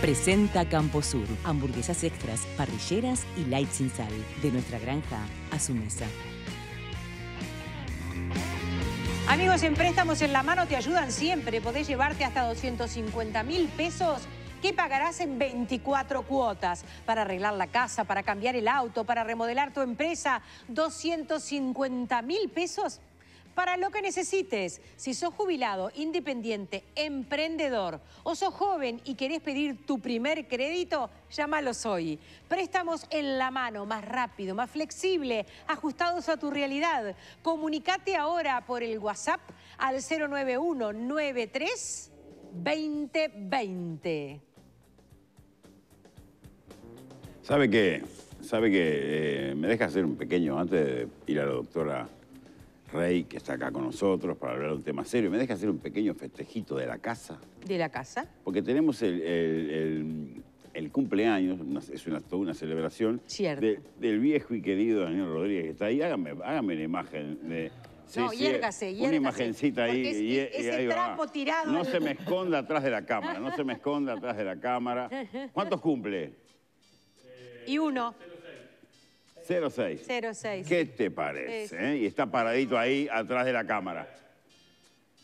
Presenta Camposur, hamburguesas extras, parrilleras y light sin sal, de nuestra granja a su mesa. Amigos, en Préstamos en la Mano te ayudan siempre. Podés llevarte hasta 250 mil pesos que pagarás en 24 cuotas para arreglar la casa, para cambiar el auto, para remodelar tu empresa. 250 mil pesos para lo que necesites. Si sos jubilado, independiente, emprendedor o sos joven y querés pedir tu primer crédito, llámalos hoy. Préstamos en la mano, más rápido, más flexible, ajustados a tu realidad. Comunicate ahora por el WhatsApp al 091-93-2020. 2020. ¿Sabe qué? ¿Sabe que eh, me deja hacer un pequeño antes de ir a la doctora? Rey, que está acá con nosotros para hablar de un tema serio. ¿Me deja hacer un pequeño festejito de la casa? ¿De la casa? Porque tenemos el, cumpleaños, es una, toda una celebración. Cierto. del viejo y querido Daniel Rodríguez, que está ahí. Hágame una imagen de... no, hiérgase, Una imagencita ahí. Es, ese trapo tirado. No se me esconda atrás de la cámara, no se me esconda atrás de la cámara. ¿Cuántos cumple? y uno. 06. ¿Qué te parece? Eh? Y está paradito ahí atrás de la cámara.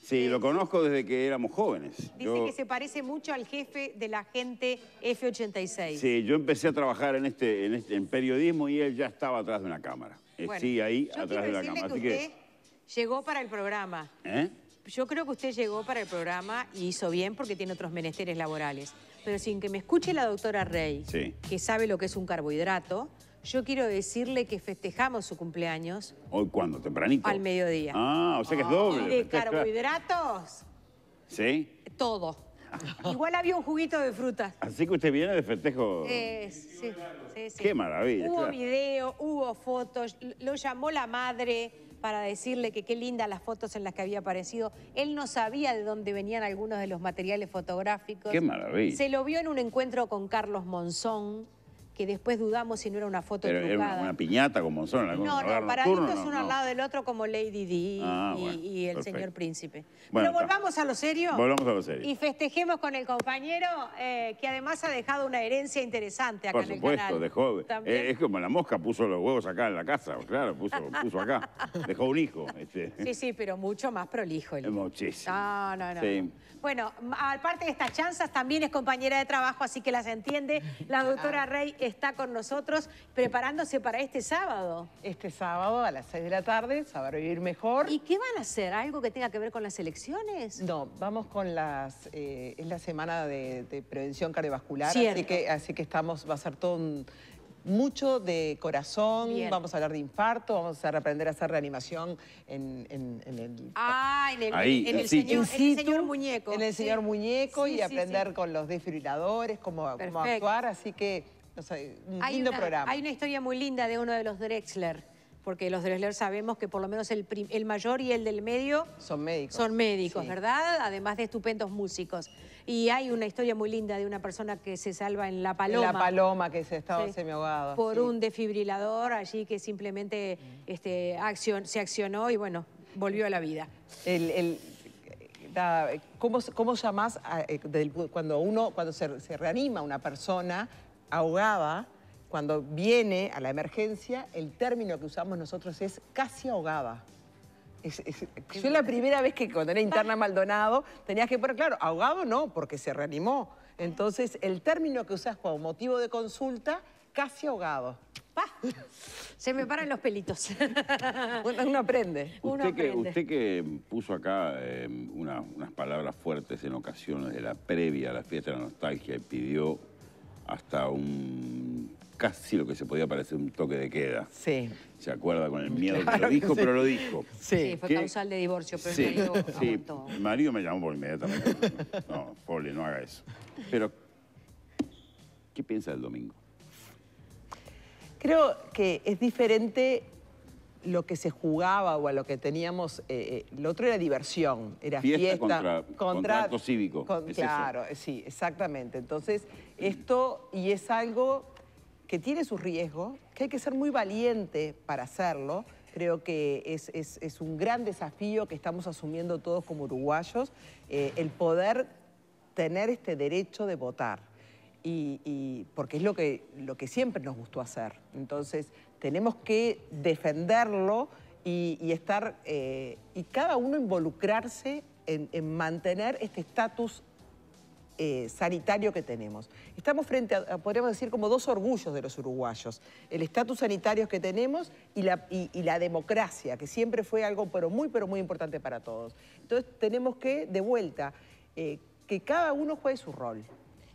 Sí, lo conozco desde que éramos jóvenes. Dice que se parece mucho al jefe de la gente F86. Sí, yo empecé a trabajar este, en este, en periodismo y él ya estaba atrás de una cámara. Eh, bueno, sí, ahí atrás de la cámara. Que usted llegó para el programa. ¿Eh? Yo creo que usted llegó para el programa y hizo bien porque tiene otros menesteres laborales. Pero sin que me escuche la doctora Rey, que sabe lo que es un carbohidrato, yo quiero decirle que festejamos su cumpleaños. ¿Hoy cuándo? ¿Tempranito? Al mediodía. Ah, o sea que es ah, doble. de carbohidratos? ¿Sí? Todo. Igual había un juguito de frutas. Así que usted viene de festejo. sí, sí, Qué maravilla. Hubo video, hubo fotos, lo llamó la madre para decirle que qué lindas las fotos en las que había aparecido. Él no sabía de dónde venían algunos de los materiales fotográficos. Qué maravilla. Se lo vio en un encuentro con Carlos Monzón que después dudamos si no era una foto Pero trucada. Era una piñata como son. no, no, para es uno al lado del otro como Lady Di y, ah, el señor príncipe. Pero volvamos a lo serio. Volvamos a lo serio. Y festejemos con el compañero eh, que además ha dejado una herencia interesante acá Por supuesto, en el canal. dejó. Eh, es como la mosca puso los huevos acá en la casa, claro, puso, acá. Dejó un hijo. Este. Sí, sí, pero mucho más prolijo el Muchísimo. No, no, no. Bueno, aparte de estas chanzas, también es compañera de trabajo, así que las entiende. La doctora Rey está con nosotros preparándose para este sábado. Este sábado a las 6 de la tarde, Saber Vivir Mejor. ¿Y qué van a hacer? ¿Algo que tenga que ver con las elecciones? No, vamos con las... Eh, es la semana de, prevención cardiovascular, así que, así que estamos, va a ser todo un mucho de corazón, vamos a hablar de infarto, vamos a aprender a hacer reanimación en, en, el... Ah, en el, señor, muñeco. En el señor muñeco y aprender con los desfibriladores, cómo, actuar, así que... un lindo programa. Hay una historia muy linda de uno de los Drexler porque los Dressler sabemos que por lo menos el, mayor y el del medio... Son médicos. Son médicos, ¿verdad? Además de estupendos músicos. Y hay una historia muy linda de una persona que se salva en La Paloma. En la Paloma, que se estaba semi semiahogado. Por un desfibrilador allí que simplemente este, se accionó y bueno, volvió a la vida. ¿cómo, ¿Cómo, eh, cuando uno, cuando se, se reanima una persona ahogada cuando viene a la emergencia, el término que usamos nosotros es casi ahogada. Es, es, yo la primera vez que cuando era interna Maldonado tenías que poner, claro, ahogado no, porque se reanimó. Entonces, el término que usas como motivo de consulta, casi ahogado. ¡Pah! Se me paran los pelitos. Uno aprende. Usted, Que, puso acá eh, unas palabras fuertes en ocasiones de la previa a la fiesta de la nostalgia y pidió hasta un casi lo que se podía parecer un toque de queda. Sí. ¿Se acuerda con el miedo que lo dijo, pero lo dijo? Sí, fue causal de divorcio, pero el marido sí. el marido me llamó por inmediatamente. No, no, Poli, no haga eso. Pero, ¿qué piensa del domingo? Creo que es diferente lo que se jugaba o a lo que teníamos, eh, eh lo otro era diversión, era fiesta. contrato contra, cívico. claro, eh, sí, exactamente. Entonces, esto y es algo que tiene su riesgo, que hay que ser muy valiente para hacerlo. Creo que es, un gran desafío que estamos asumiendo todos como uruguayos, eh, el poder tener este derecho de votar. Y, porque es lo que, lo que siempre nos gustó hacer. Entonces, tenemos que defenderlo y, estar, eh, y cada uno involucrarse en, mantener este estatus eh, sanitario que tenemos. Estamos frente a, podríamos decir, como dos orgullos de los uruguayos. El estatus sanitario que tenemos y la, democracia, que siempre fue algo pero muy, pero muy importante para todos. Entonces tenemos que, de vuelta, eh, que cada uno juegue su rol.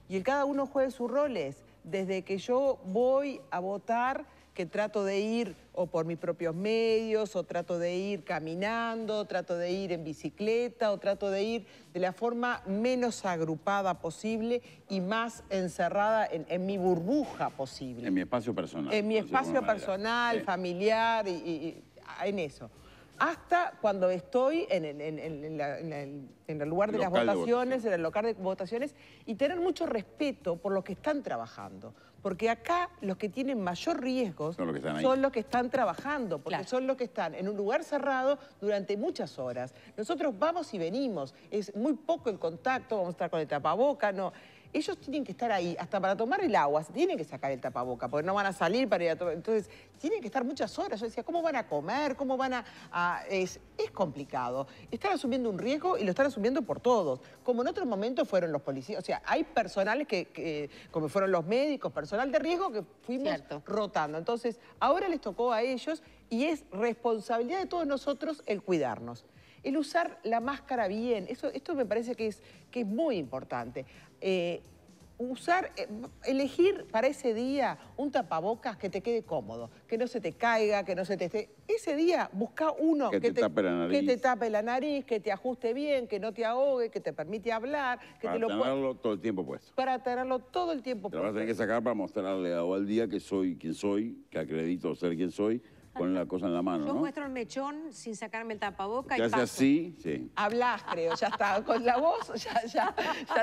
Y el cada uno juegue su rol es, desde que yo voy a votar trato de ir o por mis propios medios, o trato de ir caminando, trato de ir en bicicleta, o trato de ir de la forma menos agrupada posible y más encerrada en, mi burbuja posible. En mi espacio personal. En mi espacio personal, familiar, y, en eso. Hasta cuando estoy en el, lugar de las votaciones, en el local de votaciones, y tener mucho respeto por lo que están trabajando. Porque acá los que tienen mayor riesgo son los que están, trabajando, porque son los que están en un lugar cerrado durante muchas horas. Nosotros vamos y venimos, es muy poco el contacto, vamos a estar con el tapaboca, no ellos tienen que estar ahí, hasta para tomar el agua, tienen que sacar el tapaboca, porque no van a salir para ir a tomar. Entonces, tienen que estar muchas horas. Yo decía, ¿cómo van a comer? ¿Cómo van a...? Es, complicado. Están asumiendo un riesgo y lo están asumiendo por todos. Como en otros momentos fueron los policías. O sea, hay personales que, como fueron los médicos, personal de riesgo, que fuimos rotando. Entonces, ahora les tocó a ellos y es responsabilidad de todos nosotros el cuidarnos. El usar la máscara bien, eso, esto me parece que es, que es muy importante. Eh, usar, eh, elegir para ese día un tapabocas que te quede cómodo, que no se te caiga, que no se te esté... Ese día busca uno que, te, tape la nariz. que te, ajuste bien, que no te ahogue, que te permite hablar, que para lo tenerlo todo el tiempo puesto. Para tenerlo todo el tiempo puesto. Te vas a tener que sacar para mostrarle al día que soy quien soy, que acredito ser quien soy, con la cosa en la mano. Yo ¿no? muestro el mechón sin sacarme el tapaboca y. así, sí. Hablas, creo, ya está. Con la voz ya,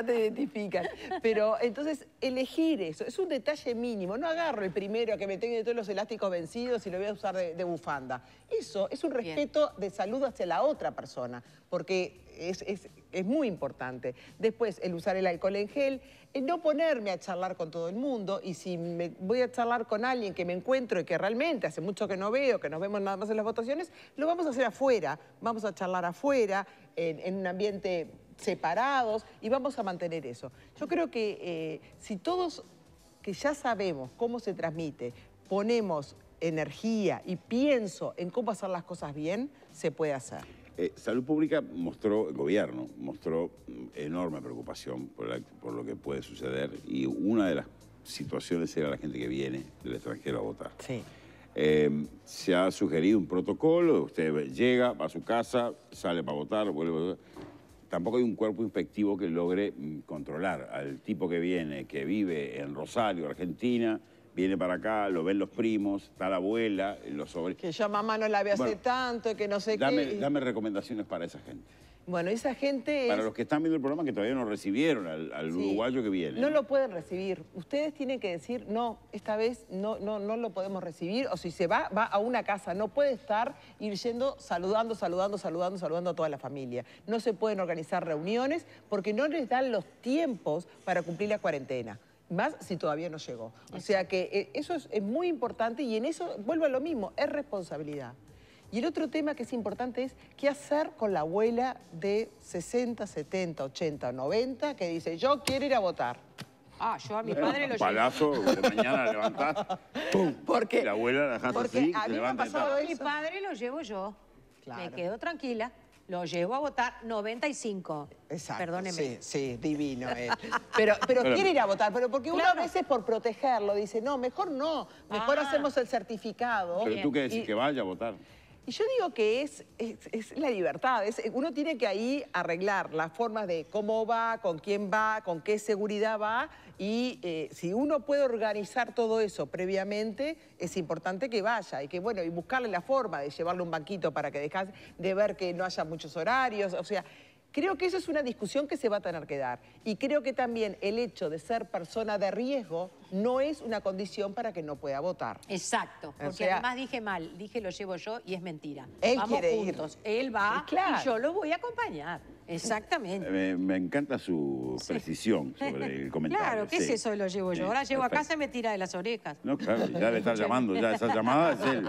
te identificas. Pero entonces, elegir eso, es un detalle mínimo. No agarro el primero a que me tenga de todos los elásticos vencidos y lo voy a usar de, bufanda. Eso es un respeto de salud hacia la otra persona. Porque es, muy importante. Después, el usar el alcohol en gel, el eh, no ponerme a charlar con todo el mundo y si me voy a charlar con alguien que me encuentro y que realmente hace mucho que no veo, que nos vemos nada más en las votaciones, lo vamos a hacer afuera, vamos a charlar afuera, en, un ambiente separados y vamos a mantener eso. Yo creo que eh, si todos que ya sabemos cómo se transmite, ponemos energía y pienso en cómo hacer las cosas bien, se puede hacer. Eh, Salud Pública mostró, el gobierno mostró mm, enorme preocupación por, lo que puede suceder y una de las situaciones era la gente que viene del extranjero a votar. Sí. Em, se ha sugerido un protocolo, usted llega, va a su casa, sale para votar, vuelve a votar. Tampoco hay un cuerpo inspectivo que logre mm, controlar al tipo que viene, que vive en Rosario, Argentina, viene para acá, lo ven los primos, está la abuela, los sobrinos. Que ya mamá no la ve hace tanto, que no sé qué. Dame recomendaciones para esa gente. Bueno, esa gente Para los que están viendo el programa que todavía no recibieron al, uruguayo que viene. No lo pueden recibir. Ustedes tienen que decir, no, esta vez no, no, no lo podemos recibir. O si se va, va a una casa. No puede estar ir yendo saludando, saludando, saludando, saludando a toda la familia. No se pueden organizar reuniones porque no les dan los tiempos para cumplir la cuarentena más si todavía no llegó. O sea que eh, eso es, muy importante y en eso vuelvo a lo mismo, es responsabilidad. Y el otro tema que es importante es qué hacer con la abuela de 60, 70, 80, 90 que dice yo quiero ir a votar. Ah, yo a mi padre lo palazo, de mañana levantás, ¡pum! Porque, la abuela la así, a mí ha pasado Mi padre lo llevo yo. Me quedo tranquila lo llevó a votar 95. Exacto. Perdóneme. Sí, sí, divino Pero, pero quiere ir a votar, pero porque uno a veces por protegerlo dice, no, mejor no, mejor ah. hacemos el certificado. Pero tú qué decís, que vaya a votar. Y yo digo que es, es, la libertad, uno tiene que ahí arreglar las formas de cómo va, con quién va, con qué seguridad va y eh, si uno puede organizar todo eso previamente, es importante que vaya y que bueno, y buscarle la forma de llevarle un banquito para que dejas de ver que no haya muchos horarios, o sea, Creo que eso es una discusión que se va a tener que dar. Y creo que también el hecho de ser persona de riesgo no es una condición para que no pueda votar. Exacto, porque además dije mal, dije lo llevo yo y es mentira. Él Vamos quiere juntos, él va y yo lo voy a acompañar. Exactamente. Eh, me, encanta su precisión sobre el comentario. Claro, ¿qué es eso de lo llevo yo? Ahora llego a casa y me tira de las orejas. No, claro, ya le está llamando, ya esa llamada es él.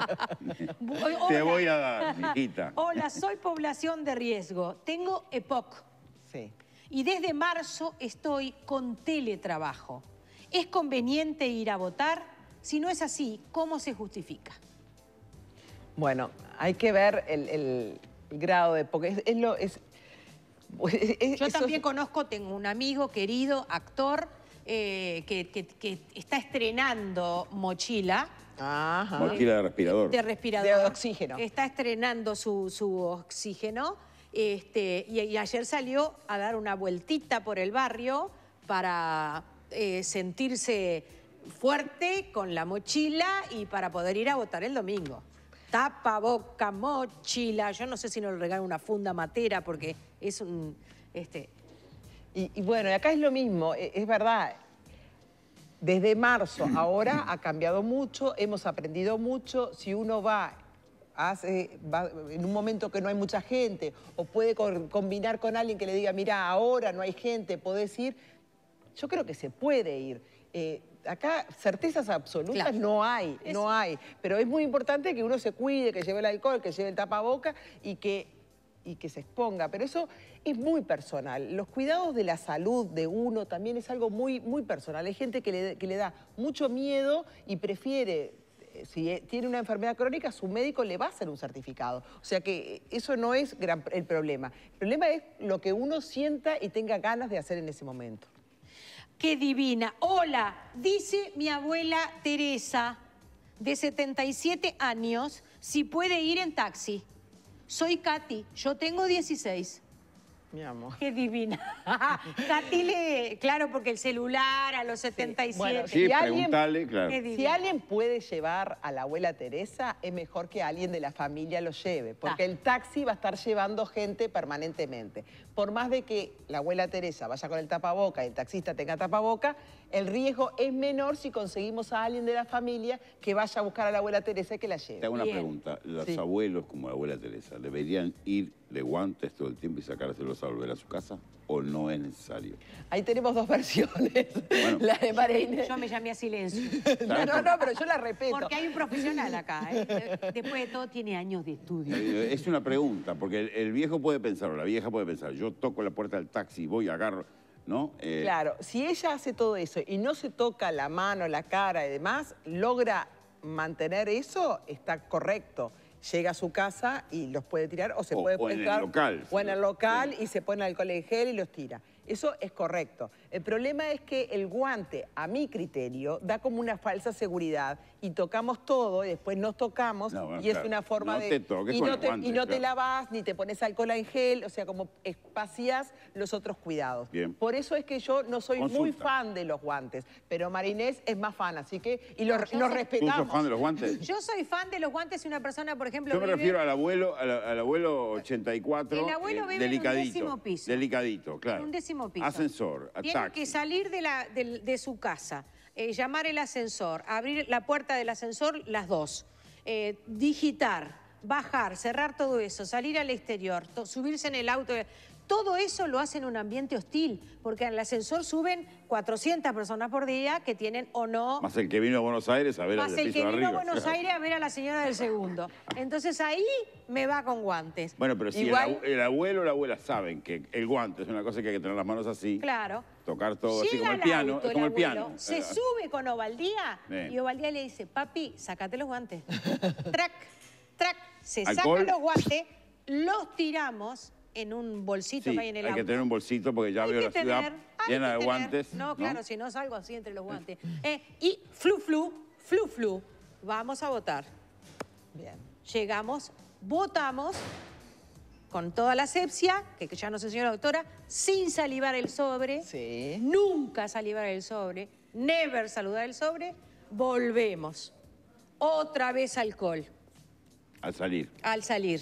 Te voy a dar, mijita. Hola, soy población de riesgo. Tengo EPOC. Sí. Y desde marzo estoy con teletrabajo. ¿Es conveniente ir a votar? Si no es así, ¿cómo se justifica? Bueno, hay que ver el, grado de... Yo también conozco, tengo un amigo querido, actor, eh, que, está estrenando Mochila. Mochila de respirador. De respirador. De oxígeno. Está estrenando su, oxígeno. Este, y ayer salió a dar una vueltita por el barrio para eh, sentirse fuerte con la mochila y para poder ir a votar el domingo. Tapa, boca, mochila, yo no sé si nos le regalan una funda matera porque es un... Este... Y, y bueno, acá es lo mismo, e, es, verdad, desde marzo ahora ha cambiado mucho, hemos aprendido mucho. Si uno va, hace, en un momento que no hay mucha gente o puede combinar con alguien que le diga, mira, ahora no hay gente, podés ir, yo creo que se puede ir. Eh, acá certezas absolutas no hay, no hay. Pero es muy importante que uno se cuide, que lleve el alcohol, que lleve el tapaboca y que, y que se exponga. Pero eso es muy personal. Los cuidados de la salud de uno también es algo muy, muy personal. Hay gente que le, da mucho miedo y prefiere eh, si eh, tiene una enfermedad crónica, su médico le va a hacer un certificado. O sea que eso no es el problema. El problema es lo que uno sienta y tenga ganas de hacer en ese momento. Qué divina. Hola, dice mi abuela Teresa, de 77 años, si puede ir en taxi. Soy Katy, yo tengo 16. Mi amor. Qué divina. claro, porque el celular a los 77. y bueno, si alguien, claro. Si alguien puede llevar a la abuela Teresa, es mejor que alguien de la familia lo lleve, porque ah. el taxi va a estar llevando gente permanentemente. Por más de que la abuela Teresa vaya con el tapaboca y el taxista tenga tapaboca, el riesgo es menor si conseguimos a alguien de la familia que vaya a buscar a la abuela Teresa y que la lleve. Te hago una pregunta. ¿Los abuelos como la abuela Teresa deberían ir de guantes todo el tiempo y sacárselos a volver a su casa o no es necesario? Ahí tenemos dos versiones. la de Yo me llamé a silencio. no, no, pero yo la respeto. Porque hay un profesional acá. ¿eh? Después de todo tiene años de estudio. Eh, eh, es una pregunta, porque el, viejo puede pensar o la vieja puede pensar. Yo toco la puerta del taxi, voy, a agarro, ¿no? Claro, si ella hace todo eso y no se toca la mano, la cara y demás, logra mantener eso, está correcto llega a su casa y los puede tirar o se puede poner en el local. local y se pone alcohol en gel y los tira. Eso es correcto. El problema es que el guante, a mi criterio, da como una falsa seguridad y tocamos todo y después nos tocamos y es una forma de... y, no te, y no lavas ni te pones alcohol en gel, o sea, como espacias los otros cuidados. Por eso es que yo no soy muy fan de los guantes, pero Marinés es más fan, así que... Y los, respetamos. fan de los guantes? Yo soy fan de los guantes y una persona, por ejemplo... Yo me refiero al abuelo, al, abuelo 84, el abuelo eh, delicadito. Delicadito, claro. Ascensor, Ascensor, Tiene que salir de, la, su casa, eh, llamar el ascensor, abrir la puerta del ascensor, las dos, eh, digitar, bajar, cerrar todo eso, salir al exterior, subirse en el auto, todo eso lo hace en un ambiente hostil, porque en el ascensor suben 400 personas por día que tienen o no... Más el que vino a Buenos Aires a ver a Más el que vino a Buenos Aires a ver a la señora del segundo. Entonces ahí me va con guantes. Bueno, pero si el abuelo o la abuela saben que el guante es una cosa que hay que tener las manos así. Claro tocar todo así como el piano. el, piano. Se eh, sube con Ovaldía y Ovaldía le dice, papi, sácate los guantes. track, track, se sacan los guantes, los tiramos en un bolsito que hay en el hay que tener un bolsito porque ya veo la ciudad llena de guantes. No, claro, si no salgo así entre los guantes. Eh, y flu, flu, flu, flu, vamos a votar. Bien. Llegamos, votamos con toda la asepsia, que ya no sé, señora doctora, sin salivar el sobre, nunca salivar el sobre, never saludar el sobre, volvemos. Otra vez alcohol. Al salir. Al salir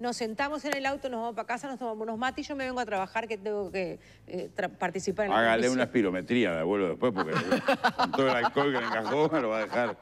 nos sentamos en el auto, nos vamos para casa, nos tomamos unos mates y yo me vengo a trabajar que tengo que eh, participar en Hágale una espirometría de abuelo después porque con todo el alcohol que le encajó me lo va a dejar.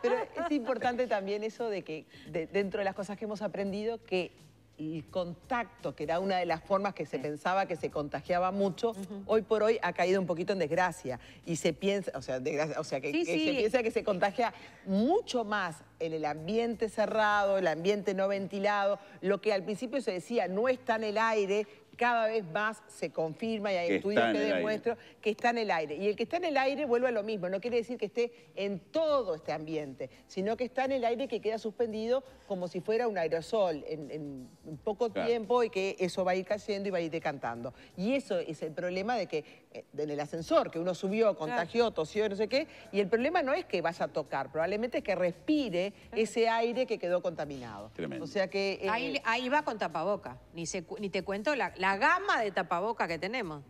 Pero es importante también eso de que dentro de las cosas que hemos aprendido que el contacto, que era una de las formas que se pensaba que se contagiaba mucho, hoy por hoy ha caído un poquito en desgracia. Y se piensa, o sea, o sea que, se piensa que se contagia mucho más en el ambiente cerrado, el ambiente no ventilado, lo que al principio se decía no está en el aire, cada vez más se confirma y hay estudios que demuestran que está en el aire. Y el que está en el aire vuelve a lo mismo, no quiere decir que esté en todo este ambiente, sino que está en el aire que queda suspendido como si fuera un aerosol en, poco tiempo y que eso va a ir cayendo y va a ir decantando. Y eso es el problema de que eh, en el ascensor, que uno subió, contagió, tosió, no sé qué, y el problema no es que vaya a tocar, probablemente es que respire ese aire que quedó contaminado. Tremendo. O sea que... Eh, ahí, va con tapaboca, ni, ni te cuento la la gama de tapabocas que tenemos.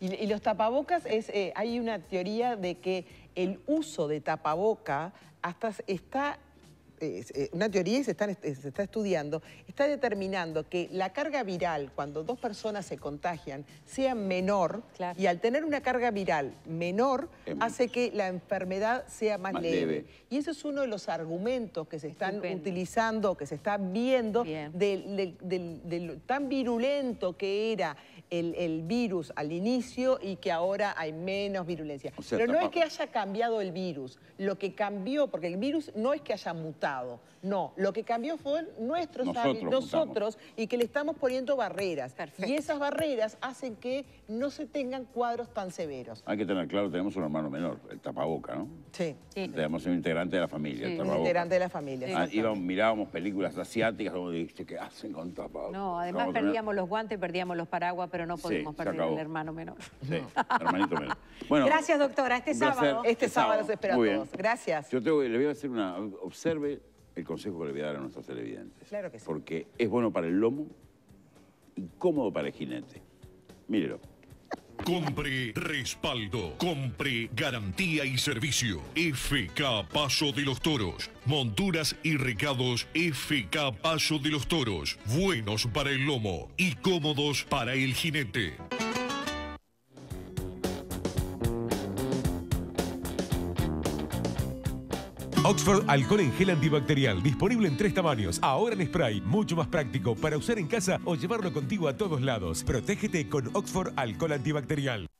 Y, los tapabocas, es, eh, hay una teoría de que el uso de tapaboca hasta está eh, una teoría y se, está estudiando, está determinando que la carga viral, cuando dos personas se contagian, sea menor y al tener una carga viral menor, hace que la enfermedad sea más, leve. Y eso es uno de los argumentos que se están utilizando, que se está viendo de lo tan virulento que era el, virus al inicio y que ahora hay menos virulencia. Pero no es que haya cambiado el virus, lo que cambió, porque el virus no es que haya mutado, no, lo que cambió fue nuestros nosotros, nosotros y que le estamos poniendo barreras. Y esas barreras hacen que no se tengan cuadros tan severos. Hay que tener claro, tenemos un hermano menor, el tapaboca, ¿no? Sí. sí. Tenemos un integrante de la familia, Un integrante de la familia. Ah, mirábamos películas asiáticas, como dijiste, ¿qué hacen con tapaboca? No, además perdíamos los guantes, perdíamos los paraguas, pero pero no podemos perder el hermano menor. Sí, hermanito menor. Gracias, doctora. Este sábado. Este, este sábado todos. Gracias. Yo le voy a hacer una... Observe el consejo que le voy a dar a nuestros televidentes. Claro que sí. Porque es bueno para el lomo y cómodo para el jinete. Mírelo. Compre respaldo. Compre garantía y servicio. FK Paso de los Toros. Monturas y recados FK Paso de los Toros. Buenos para el lomo y cómodos para el jinete. Oxford Alcohol en gel antibacterial, disponible en tres tamaños, ahora en spray, mucho más práctico para usar en casa o llevarlo contigo a todos lados. Protégete con Oxford Alcohol antibacterial.